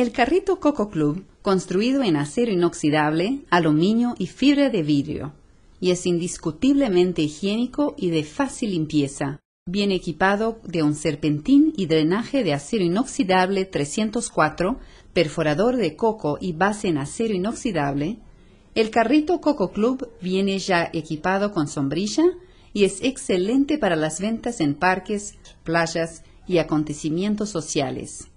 El carrito Coco Club, construido en acero inoxidable, aluminio y fibra de vidrio, y es indiscutiblemente higiénico y de fácil limpieza, viene equipado de un serpentín y drenaje de acero inoxidable 304, perforador de coco y base en acero inoxidable, el carrito Coco Club viene ya equipado con sombrilla y es excelente para las ventas en parques, playas y acontecimientos sociales.